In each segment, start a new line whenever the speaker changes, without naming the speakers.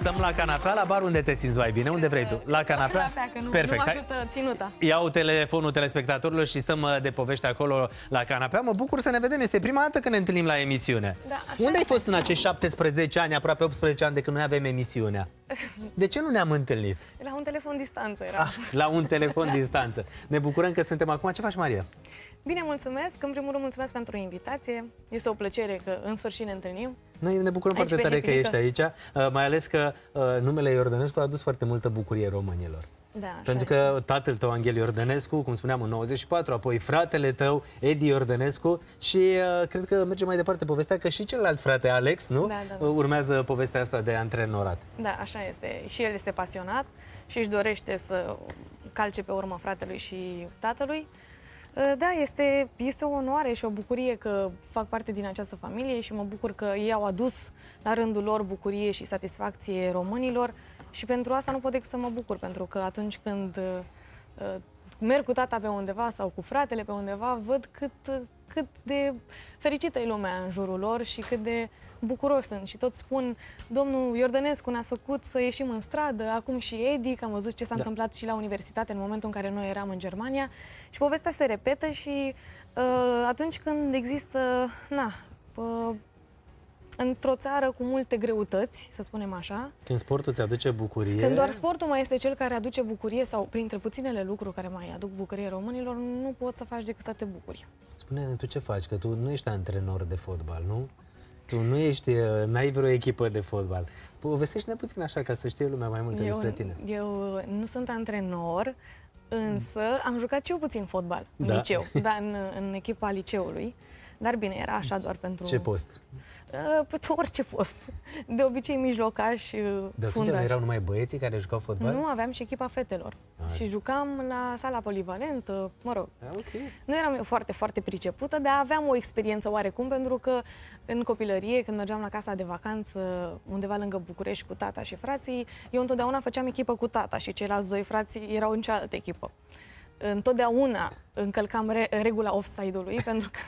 stăm la canapea, la bar, unde te simți mai bine, unde vrei tu. La canapea? Perfect. nu ajută ținuta. Iau telefonul telespectatorilor și stăm uh, de povești acolo la canapea. Mă bucur să ne vedem, este prima dată când ne întâlnim la emisiune. Da, unde ai fost în acești 17 ani, aproape 18 ani de când noi avem emisiunea? De ce nu ne-am întâlnit?
La un telefon distanță era. Ah,
la un telefon distanță. Ne bucurăm că suntem acum. Ce faci, Maria?
Bine, mulțumesc. În primul rând, mulțumesc pentru invitație. Este o plăcere că în sfârșit ne întâlnim.
Noi ne bucurăm aici foarte tare că ești aici, uh, mai ales că uh, numele Iordănescu a adus foarte multă bucurie românilor. Da, Pentru că este. tatăl tău, Anghel Iordănescu, cum spuneam, în 94, apoi fratele tău, Edi Iordănescu și uh, cred că merge mai departe povestea că și celălalt frate, Alex, nu? Da, da, da. Uh, urmează povestea asta de antrenorat.
Da, așa este. Și el este pasionat și își dorește să calce pe urmă fratelui și tatălui. Ă, da, este, este o onoare și o bucurie că fac parte din această familie și mă bucur că ei au adus la rândul lor bucurie și satisfacție românilor și pentru asta nu pot decât să mă bucur, pentru că atunci când ă, ă, merg cu tata pe undeva sau cu fratele pe undeva, văd cât, cât de fericită e lumea în jurul lor și cât de bucuros sunt. Și tot spun, domnul Iordănescu ne-a făcut să ieșim în stradă, acum și Edi, că am văzut ce s-a da. întâmplat și la universitate în momentul în care noi eram în Germania. Și povestea se repetă și uh, atunci când există, na, uh, într-o țară cu multe greutăți, să spunem așa.
Când sportul îți aduce bucurie. Când doar
sportul mai este cel care aduce bucurie sau printre puținele lucruri care mai aduc bucurie românilor, nu poți să faci decât să te bucuri.
Spune-ne tu ce faci, că tu nu ești antrenor de fotbal, nu? Tu nu ești, uh, n-ai vreo echipă de fotbal. Povestește-ne puțin așa ca să știe lumea mai multe eu, despre tine.
Eu uh, nu sunt antrenor, însă am jucat și eu puțin fotbal în da. liceu, da, în, în echipa liceului. Dar bine, era așa deci, doar pentru... Ce post? Uh, Pe păi orice post. De obicei mijlocaș, uh, De atunci fundaș. erau
numai băieții care jucau fotbal? Nu,
aveam și echipa fetelor. Asta. Și jucam la sala polivalentă, mă rog. okay. Nu eram eu foarte, foarte pricepută, dar aveam o experiență oarecum, pentru că în copilărie, când mergeam la casa de vacanță, undeva lângă București cu tata și frații, eu întotdeauna făceam echipă cu tata și ceilalți doi frații erau în cealaltă echipă întotdeauna încălcam re- regula offside-ului, pentru că,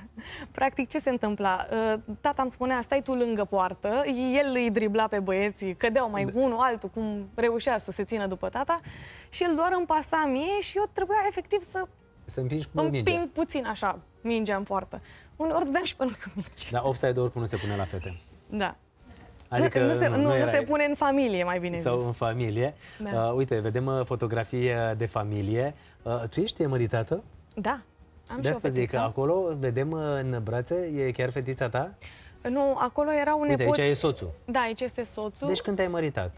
practic, ce se întâmpla? Uh, tata îmi spunea, stai tu lângă poartă, el îi dribla pe băieții, cădeau mai da. unul, altul, cum reușea să se țină după tata, și el doar îmi pasa mie și eu trebuia efectiv să
să împingi cu Împing mingea.
puțin așa, mingea în poartă. Uneori dădeam și pe lângă minge.
Dar offside oricum nu se pune la fete. Da. Adică nu se, nu, nu, nu se
pune în familie, mai bine Sau zis.
în familie. Da. Uh, uite, vedem uh, fotografie de familie. Uh, tu ești măritată?
Da, am De asta zic că acolo,
vedem uh, în brațe, e chiar fetița ta?
Nu, acolo era un nepoț... Uite, aici e soțul. Da, aici este soțul. Deci când te-ai măritat?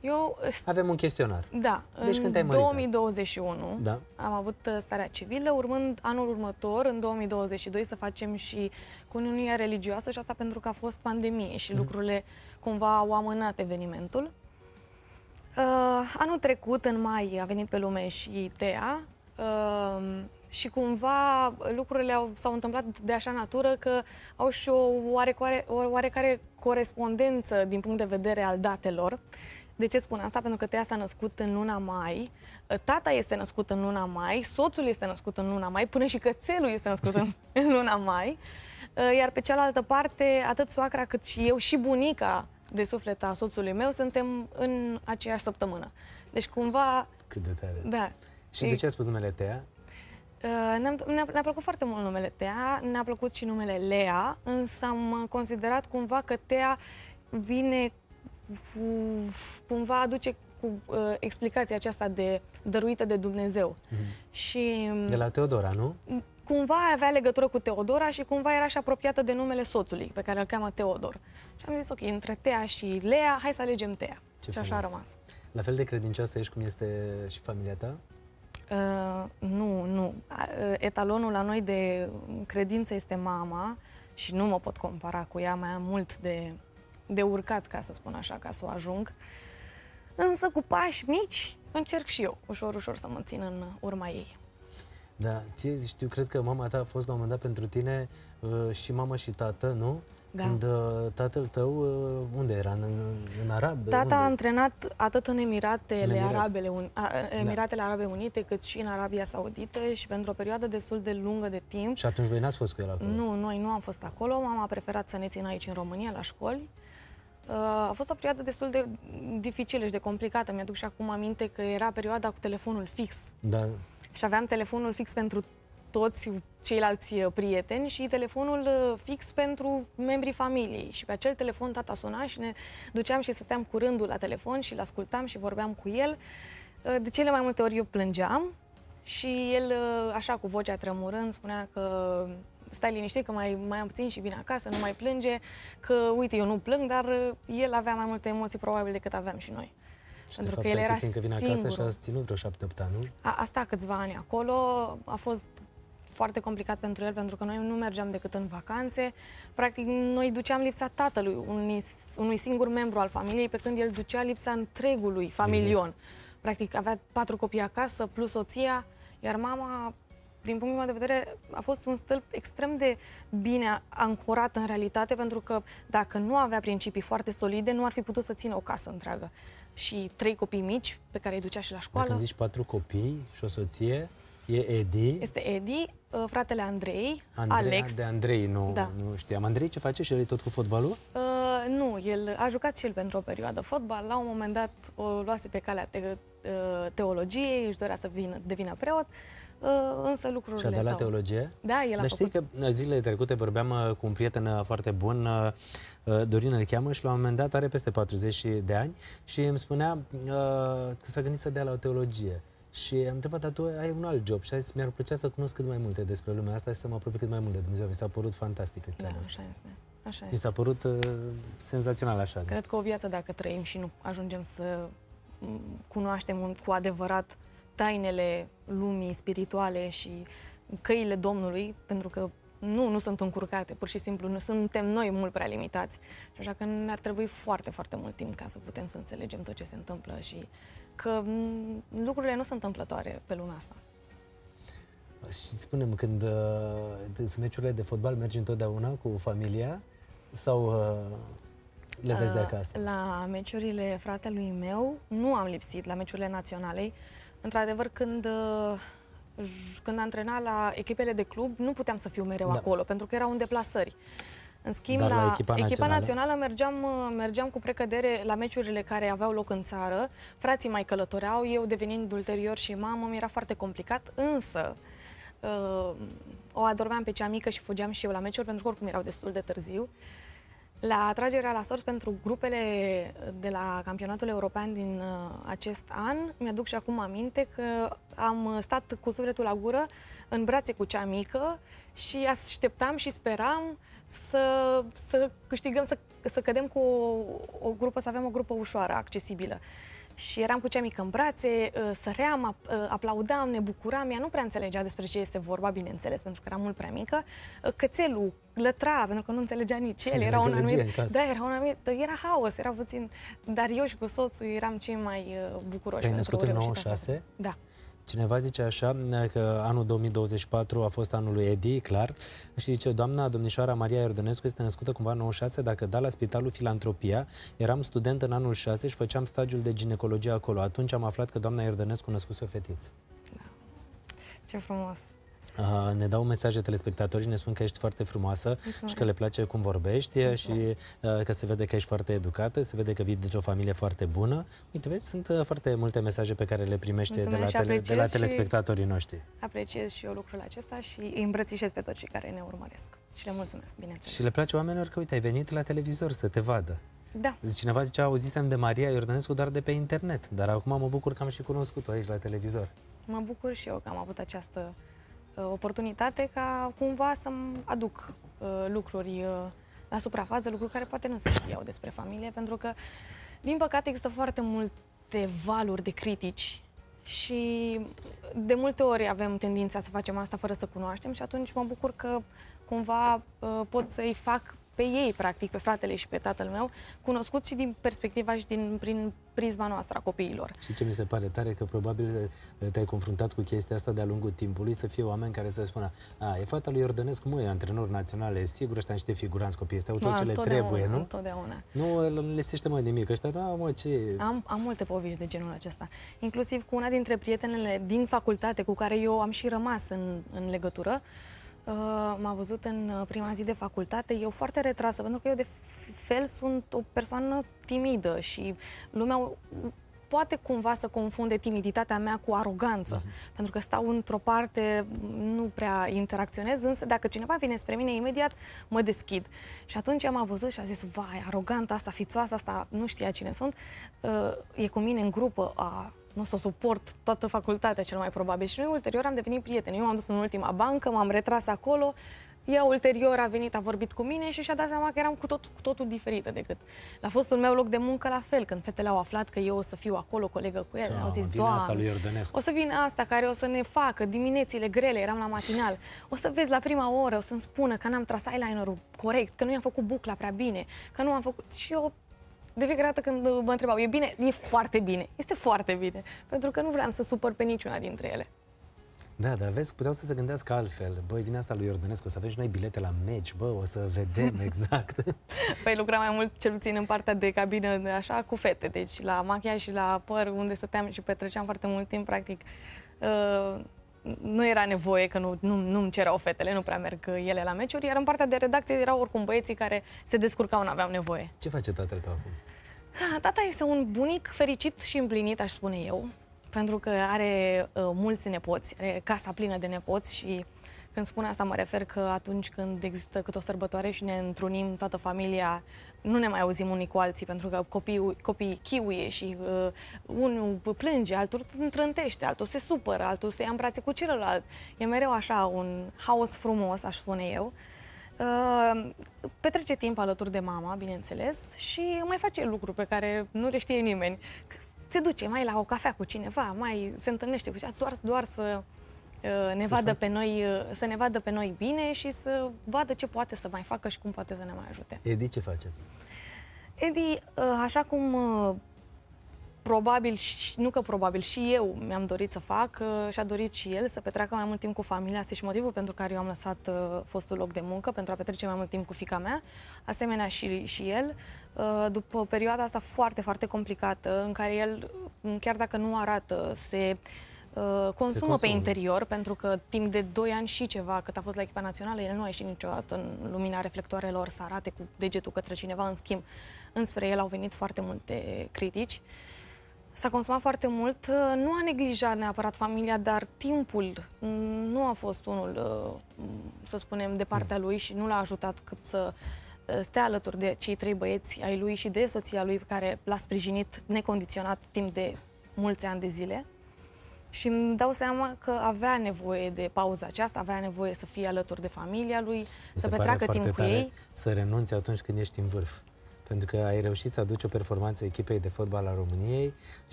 Eu...
Avem un chestionar.
Da. Deci în când te-ai 2021 da. da? am avut uh, starea civilă, urmând anul următor, în 2022, să facem și cuniunia religioasă și asta pentru că a fost pandemie și mm. lucrurile cumva au amânat evenimentul. Uh, anul trecut, în mai, a venit pe lume și Tea uh, și cumva lucrurile au, s-au întâmplat de așa natură că au și o oarecare, o oarecare corespondență din punct de vedere al datelor. De ce spun asta? Pentru că Tea s-a născut în luna mai, ă, tata este născut în luna mai, soțul este născut în luna mai, până și cățelul este născut în, în luna mai. Ă, iar pe cealaltă parte, atât soacra cât și eu și bunica de suflet a soțului meu suntem în aceeași săptămână. Deci cumva...
Cât de tare. Da. Și e... de ce ai spus numele Tea?
Ă, ne-a, ne-a plăcut foarte mult numele Tea, ne-a plăcut și numele Lea, însă am considerat cumva că Tea vine cumva aduce cu uh, explicația aceasta de dăruită de Dumnezeu. Mm-hmm. Și mm, de la
Teodora, nu?
Cumva avea legătură cu Teodora și cumva era și apropiată de numele soțului, pe care îl cheamă Teodor. Și am zis, ok, între Tea și Lea, hai să alegem Tea. Ce și frumos. așa a rămas.
La fel de credincioasă ești cum este și familia ta?
Uh, nu, nu. Uh, etalonul la noi de credință este mama și nu mă pot compara cu ea, mai am mult de de urcat, ca să spun așa, ca să o ajung. Însă cu pași mici încerc și eu, ușor, ușor să mă țin în urma ei.
Da, ție, știu, cred că mama ta a fost la un moment dat pentru tine uh, și mamă și tată, nu? Da. Când uh, tatăl tău, uh, unde era? În, în Arab? Tata unde? a
antrenat atât în Emiratele, în Emirat. Arabele, un, a, da. Emiratele da. Arabe Unite, cât și în Arabia Saudită și pentru o perioadă destul de lungă de timp.
Și atunci voi n-ați fost cu el acolo?
Nu, noi nu am fost acolo. Mama a preferat să ne țină aici în România, la școli. Uh, a fost o perioadă destul de dificilă și de complicată. Mi-aduc și acum aminte că era perioada cu telefonul fix. Da. Și aveam telefonul fix pentru toți ceilalți uh, prieteni și telefonul uh, fix pentru membrii familiei. Și pe acel telefon tata suna și ne duceam și stăteam cu rândul la telefon și îl ascultam și vorbeam cu el. De cele mai multe ori eu plângeam și el, așa cu vocea tremurând, spunea că stai liniștit că mai, mai am puțin și vine acasă, nu mai plânge, că uite, eu nu plâng, dar uh, el avea mai multe emoții probabil decât aveam și noi. Și pentru de fapt, că el era puțin că vine acasă singur. și a
ținut vreo șapte ani, nu?
A, a stat câțiva ani acolo, a fost foarte complicat pentru el, pentru că noi nu mergeam decât în vacanțe. Practic, noi duceam lipsa tatălui, unui, unui singur membru al familiei, pe când el ducea lipsa întregului familion. Practic, avea patru copii acasă, plus soția, iar mama din punctul meu de vedere, a fost un stâlp extrem de bine ancorat în realitate, pentru că dacă nu avea principii foarte solide, nu ar fi putut să țină o casă întreagă. Și trei copii mici pe care îi ducea și la școală. Dacă zici
patru copii și o soție, e Edi. Este
Edi, uh, fratele Andrei, Andrei Alex. De
Andrei, nu, da. nu știam. Andrei ce face și el e tot cu fotbalul? Uh,
nu, el a jucat și el pentru o perioadă fotbal. La un moment dat o luase pe calea te, uh, teologiei, își dorea să vină, devină preot. Uh, însă lucrurile Și-a dat la teologie? Da, el a Dar știi făcut...
că uh, zilele trecute vorbeam uh, cu un prieten foarte bun, Dorin îl cheamă și la un moment dat are peste 40 de ani și îmi spunea că s-a gândit să dea la o teologie. Și am întrebat, dar tu ai un alt job și a zis, mi-ar plăcea să cunosc cât mai multe despre lumea asta și să mă apropii cât mai mult de Dumnezeu. Mi s-a părut fantastic. treaba da, asta. Așa este. Așa este. Mi s-a părut uh, senzațional așa. Deci.
Cred că o viață dacă trăim și nu ajungem să cunoaștem un, cu adevărat uh, tainele lumii spirituale și căile Domnului, pentru că nu, nu sunt încurcate, pur și simplu, nu suntem noi mult prea limitați. Și așa că ne-ar trebui foarte, foarte mult timp ca să putem să înțelegem tot ce se întâmplă și că lucrurile nu sunt întâmplătoare pe lumea asta.
Și spunem, când uh, meciurile de fotbal mergi întotdeauna cu familia sau uh, le vezi de uh, acasă?
La meciurile fratelui meu nu am lipsit, la meciurile naționalei, uh, Într-adevăr, când, uh, când antrenat la echipele de club, nu puteam să fiu mereu da. acolo, pentru că erau în deplasări. În schimb, Dar la, la echipa, națională? echipa națională mergeam, uh, mergeam cu precădere la meciurile care aveau loc în țară. Frații mai călătoreau, eu devenind ulterior și mamă, mi era foarte complicat, însă uh, o adormeam pe cea mică și fugeam și eu la meciuri, pentru că oricum erau destul de târziu. La atragerea la sorți pentru grupele de la campionatul european din uh, acest an, mi-aduc și acum aminte că am uh, stat cu sufletul la gură, în brațe cu cea mică și așteptam și speram să, să câștigăm, să, să cădem cu o, o grupă, să avem o grupă ușoară, accesibilă și eram cu cea mică în brațe, ă, săream, ă, aplaudam, ne bucuram, ea nu prea înțelegea despre ce este vorba, bineînțeles, pentru că era mult prea mică. Ă, cățelul lătra, pentru că nu înțelegea nici el, era un anumit, da, era un anumit, era haos, era puțin, dar eu și cu soțul eram cei mai bucuroși. Te-ai născut în 96? Da.
Cineva zice așa că anul 2024 a fost anul lui Edi, clar, și zice, doamna domnișoara Maria Iordănescu este născută cumva în 96, dacă da, la Spitalul Filantropia, eram student în anul 6 și făceam stagiul de ginecologie acolo. Atunci am aflat că doamna Iordănescu născuse o fetiță. Da. Ce frumos! Uh, ne dau mesaje telespectatorii, ne spun că ești foarte frumoasă Mulțumesc. și că le place cum vorbești uh, Mulțumesc. și uh, că se vede că ești foarte educată, se vede că vii dintr-o familie foarte bună. Uite, vezi, sunt foarte multe mesaje pe care le primești de la, tele, de la telespectatorii noștri.
Apreciez și eu lucrul acesta și îi îmbrățișez pe toți cei care ne urmăresc și le mulțumesc, bineînțeles.
Și le place oamenilor că, uite, ai venit la televizor să te vadă. Da. Deci cineva zicea, auzisem de Maria Iordănescu doar de pe internet, dar acum mă bucur că am și cunoscut-o aici la televizor.
Mă bucur și eu că am avut această Uh, oportunitate ca cumva să-mi aduc uh, lucruri uh, la suprafață, lucruri care poate nu se știau despre familie, pentru că, din păcate, există foarte multe valuri de critici și de multe ori avem tendința să facem asta fără să cunoaștem și atunci mă bucur că cumva pot să-i fac pe ei, practic, pe fratele și pe tatăl meu, cunoscut și din perspectiva și din, prin prisma noastră a copiilor.
Și ce mi se pare tare, că probabil eh, te-ai confruntat cu chestia asta de-a lungul timpului, să fie oameni care să spună, a, e fata lui Iordănescu, mă, e antrenor național, e sigur, ăștia niște figuranți copii, ăștia au tot ce le trebuie, nu? Totdeauna. Nu îmi lipsește mai nimic, ăștia, da, mă, ce... Am,
am multe povești de genul acesta, inclusiv cu una dintre prietenele din facultate cu care eu am și rămas în, în legătură, uh, Uh, m-a văzut în uh, prima zi de facultate, eu foarte retrasă, pentru că eu de fel sunt o persoană timidă și lumea poate cumva să confunde timiditatea mea cu aroganță, uh-huh. pentru că stau într-o parte, nu prea interacționez, însă dacă cineva vine spre mine, imediat mă deschid. Și atunci am văzut și a zis, vai, aroganta asta, fițoasa asta, nu știa cine sunt, uh, e cu mine în grupă, a, nu o să suport toată facultatea cel mai probabil. Și noi ulterior am devenit prieteni. Eu am dus în ultima bancă, m-am retras acolo, ea ulterior a venit, a vorbit cu mine și și-a dat seama că eram cu, tot, cu totul diferită decât la fostul meu loc de muncă la fel. Când fetele au aflat că eu o să fiu acolo colegă cu el, da, au zis, doamne, asta lui o să vină asta care o să ne facă diminețile grele, eram la matinal, o să vezi la prima oră, o să-mi spună că n-am tras eyelinerul corect, că nu i-am făcut bucla prea bine, că nu am făcut... Și eu de fiecare dată când mă întrebau, e bine? E foarte bine. Este foarte bine. Pentru că nu vreau să supăr pe niciuna dintre ele.
Da, dar vezi, puteau să se gândească altfel. Băi, vine asta lui Iordănescu, o să avem și noi bilete la meci, bă, o să vedem exact.
păi lucra mai mult, cel puțin, în partea de cabină, așa, cu fete. Deci la machiaj și la păr, unde stăteam și petreceam foarte mult timp, practic. Uh, nu era nevoie, că nu, nu, nu îmi cereau fetele, nu prea merg ele la meciuri, iar în partea de redacție erau oricum băieții care se descurcau, nu aveau nevoie.
Ce face tatăl tău acum?
Tata este un bunic fericit și împlinit, aș spune eu, pentru că are uh, mulți nepoți, are casa plină de nepoți și uh, când spun asta, mă refer că atunci când există câte o sărbătoare și ne întrunim toată familia, nu ne mai auzim unii cu alții, pentru că copiii, copii chiuie și uh, unul plânge, altul întrântește, altul se supără, altul se ia în brațe cu celălalt. E mereu așa un haos frumos, aș spune eu. Uh, petrece timp alături de mama, bineînțeles, și mai face lucruri pe care nu le știe nimeni. Se duce mai la o cafea cu cineva, mai se întâlnește cu cineva, doar, doar să ne să vadă pe noi, uh, să ne vadă pe noi bine și să vadă ce poate să mai facă și cum poate să ne mai ajute.
Edi, ce face?
Edi, uh, așa cum uh, probabil, nu că probabil, și eu mi-am dorit să fac și a dorit și el să petreacă mai mult timp cu familia. Asta e și motivul pentru care eu am lăsat fostul loc de muncă, pentru a petrece mai mult timp cu fica mea, asemenea și, și el. După perioada asta foarte, foarte complicată, în care el, chiar dacă nu arată, se uh, Uh, consumă pe interior, pentru că timp de 2 ani și ceva, cât a fost la echipa națională, el nu a ieșit niciodată în lumina reflectoarelor să arate cu degetul către cineva, în schimb, înspre el au venit foarte multe critici. S-a consumat foarte mult, uh, nu a neglijat neapărat familia, dar timpul nu a fost unul, uh, să spunem, de partea mm. lui și nu l-a ajutat cât să stea alături de cei trei băieți ai lui și de soția lui, care l-a sprijinit necondiționat timp de mulți ani de zile. Și îmi dau seama că avea nevoie de pauza aceasta, avea nevoie să fie alături de familia lui, Mi să petreacă timp cu ei.
Să renunți atunci când ești în vârf. Pentru că ai reușit să aduci o performanță echipei de fotbal a României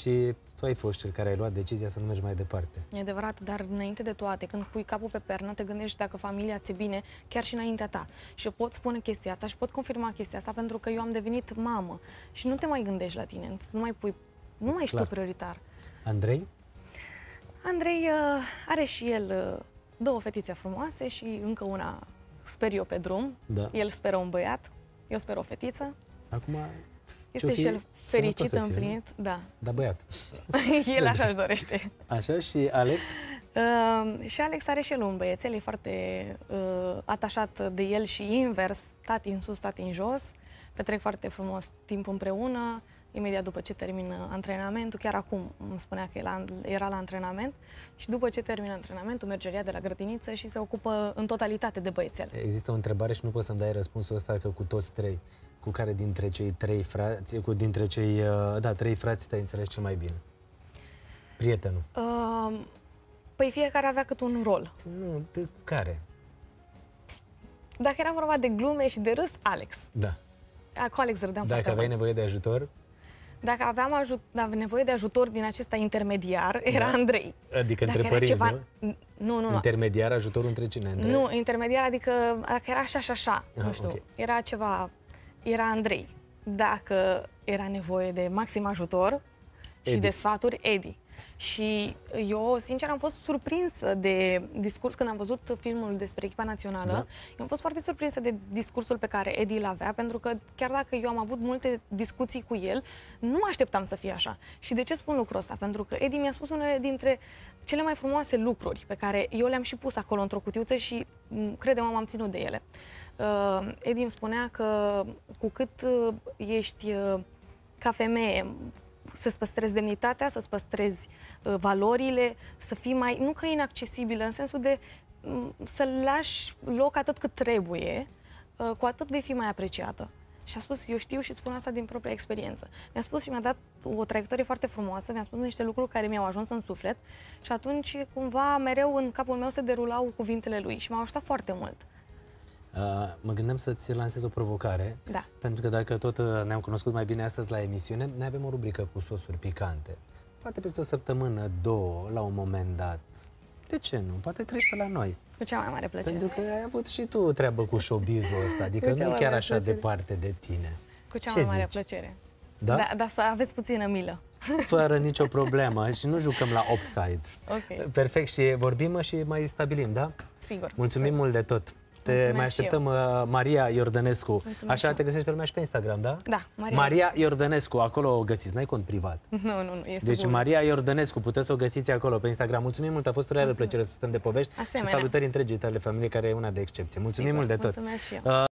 și tu ai fost cel care ai luat decizia să nu mergi mai departe.
E adevărat, dar înainte de toate, când pui capul pe pernă, te gândești dacă familia ți bine, chiar și înaintea ta. Și eu pot spune chestia asta și pot confirma chestia asta pentru că eu am devenit mamă și nu te mai gândești la tine, nu mai pui, nu mai ești tu prioritar. Andrei? Andrei uh, are și el uh, două fetițe frumoase și încă una sper eu pe drum. Da. El speră un băiat, eu sper o fetiță.
Acum este și el fericit, împlinit. Da. Da, băiat. el așa își dorește. Așa și Alex?
Uh, și Alex are și el un băiețel, e foarte uh, atașat de el și invers, tati în sus, tati în jos. Petrec foarte frumos timp împreună. Uh, imediat după ce termină antrenamentul, chiar acum îmi spunea că era, la antrenament și după ce termină antrenamentul merge ea de la grădiniță și se ocupă în totalitate de băiețel.
Există o întrebare și nu poți să-mi dai răspunsul ăsta că cu toți trei, cu care dintre cei trei frați, cu dintre cei, uh, da, trei frați te-ai înțeles cel mai bine? Prietenul.
Uh, păi fiecare avea cât un rol. Nu, de care? Dacă era vorba de glume și de râs, Alex. Da. Cu Alex râdeam Dacă aveai
nevoie de ajutor,
dacă aveam ajut- nevoie de ajutor din acesta intermediar, da. era da. Andrei.
Adică dacă între părinți, ceva...
nu? Nu, nu, nu.
Intermediar, ajutorul între cine? Între... Nu,
intermediar, adică dacă era așa și așa, nu știu, okay. era ceva, era Andrei. Dacă era nevoie de maxim ajutor Eddie. și de sfaturi, Edi. Și eu, sincer, am fost surprinsă de discurs când am văzut filmul despre echipa națională. Da. Eu am fost foarte surprinsă de discursul pe care Edi îl avea, pentru că chiar dacă eu am avut multe discuții cu el, nu mă așteptam să fie așa. Și de ce spun lucrul ăsta? Pentru că Edi mi-a spus unele dintre cele mai frumoase lucruri pe care eu le-am și pus acolo într-o cutiuță și, mm, credem, m-am ținut de ele. Uh, Edi îmi spunea că cu cât uh, ești uh, ca femeie să-ți păstrezi demnitatea, să-ți păstrezi uh, valorile, să fii mai, nu că inaccesibilă, în sensul de um, mm, să lași loc atât cât trebuie, uh, cu atât vei fi mai apreciată. Și a spus, eu știu și îți spun asta din propria experiență. Mi-a spus și mi-a dat o traiectorie foarte frumoasă, mi-a spus niște lucruri care mi-au ajuns în suflet și atunci cumva mereu în capul meu se derulau cuvintele lui și m-au ajutat foarte mult. Uh,
Uh, mă gândeam să-ți lansez o provocare, da. pentru că dacă tot uh, ne-am cunoscut mai bine astăzi la emisiune, ne avem o rubrică cu sosuri picante. Poate peste o săptămână, două, la un moment dat. De ce nu? Poate trece la noi. Cu
cea mai mare plăcere. Pentru
că ai avut și tu treabă cu showbizul ăsta, adică nu e chiar așa plăcere. departe de tine. Cu cea mai mare zici? plăcere. Da? da?
Dar să aveți puțină milă.
Fără nicio problemă și nu jucăm la upside. Okay. Perfect și vorbim și mai stabilim, da?
Sigur. Mulțumim sigur.
mult de tot. Te Mulțumesc mai așteptăm uh, Maria Iordănescu. Mulțumesc Așa eu. te găsești lumea și pe Instagram, da? Da, Maria. Maria Iordănescu, acolo o găsiți, n-ai cont privat.
Nu, nu, nu, este Deci bun. Maria
Iordănescu, puteți să o găsiți acolo pe Instagram. Mulțumim mult, a fost o reală plăcere să stăm de povești Asemenea. și salutări întregii tale familie, care e una de excepție. Mulțumim Sigur. mult de tot. Mulțumesc și eu. Uh,